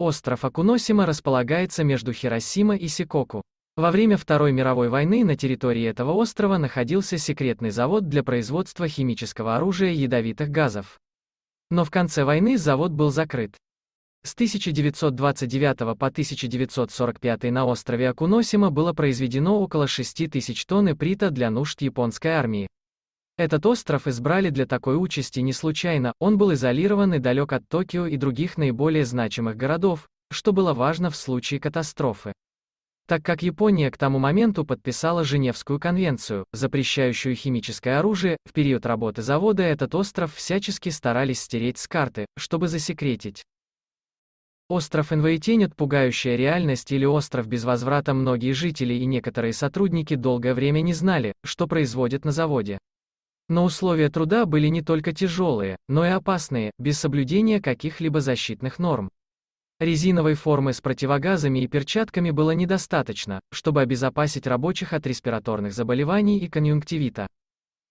Остров Акуносима располагается между Хиросима и Сикоку. Во время Второй мировой войны на территории этого острова находился секретный завод для производства химического оружия ядовитых газов. Но в конце войны завод был закрыт. С 1929 по 1945 на острове Акуносима было произведено около 6 тысяч тонн прита для нужд японской армии. Этот остров избрали для такой участи не случайно, он был изолирован и далек от Токио и других наиболее значимых городов, что было важно в случае катастрофы. Так как Япония к тому моменту подписала Женевскую конвенцию, запрещающую химическое оружие, в период работы завода этот остров всячески старались стереть с карты, чтобы засекретить. Остров Инваитенет – пугающая реальность или остров без возврата многие жители и некоторые сотрудники долгое время не знали, что производят на заводе. Но условия труда были не только тяжелые, но и опасные, без соблюдения каких-либо защитных норм. Резиновой формы с противогазами и перчатками было недостаточно, чтобы обезопасить рабочих от респираторных заболеваний и конъюнктивита.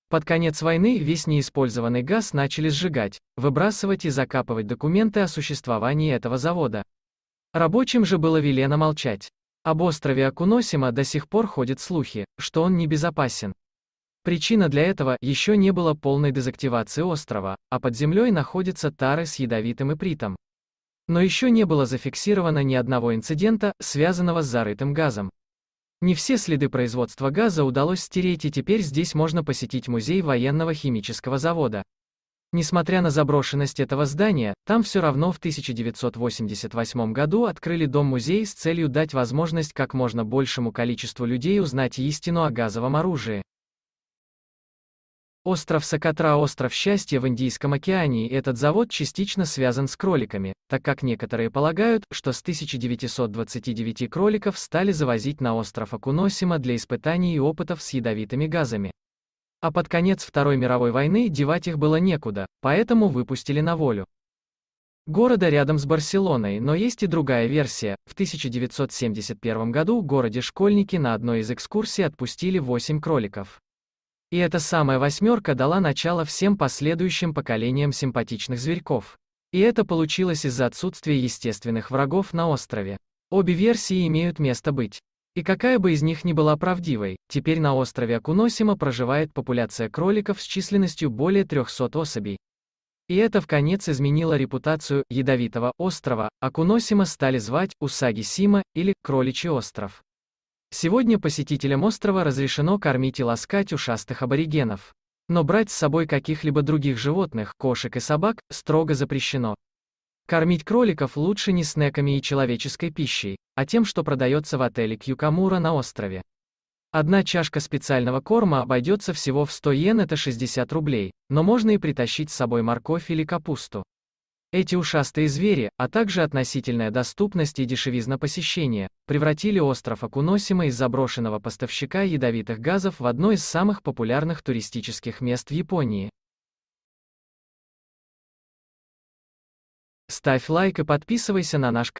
Под конец войны весь неиспользованный газ начали сжигать, выбрасывать и закапывать документы о существовании этого завода. Рабочим же было велено молчать. Об острове Акуносима до сих пор ходят слухи, что он небезопасен. Причина для этого – еще не было полной дезактивации острова, а под землей находятся тары с ядовитым ипритом. Но еще не было зафиксировано ни одного инцидента, связанного с зарытым газом. Не все следы производства газа удалось стереть и теперь здесь можно посетить музей военного химического завода. Несмотря на заброшенность этого здания, там все равно в 1988 году открыли дом-музей с целью дать возможность как можно большему количеству людей узнать истину о газовом оружии. Остров Сокотра – остров счастья в Индийском океане, и этот завод частично связан с кроликами, так как некоторые полагают, что с 1929 кроликов стали завозить на остров Акуносима для испытаний и опытов с ядовитыми газами. А под конец Второй мировой войны девать их было некуда, поэтому выпустили на волю. Города рядом с Барселоной, но есть и другая версия. В 1971 году в городе школьники на одной из экскурсий отпустили 8 кроликов. И эта самая восьмерка дала начало всем последующим поколениям симпатичных зверьков. И это получилось из-за отсутствия естественных врагов на острове. Обе версии имеют место быть. И какая бы из них ни была правдивой, теперь на острове Акуносима проживает популяция кроликов с численностью более 300 особей. И это в конец изменило репутацию «ядовитого острова», Акуносима стали звать «Усаги Сима» или «Кроличий остров». Сегодня посетителям острова разрешено кормить и ласкать ушастых аборигенов. Но брать с собой каких-либо других животных, кошек и собак, строго запрещено. Кормить кроликов лучше не снеками и человеческой пищей, а тем, что продается в отеле Кьюкамура на острове. Одна чашка специального корма обойдется всего в 100 йен это 60 рублей, но можно и притащить с собой морковь или капусту. Эти ушастые звери, а также относительная доступность и дешевизна посещения, превратили остров Акуносима из заброшенного поставщика ядовитых газов в одно из самых популярных туристических мест в Японии. Ставь лайк и подписывайся на наш канал.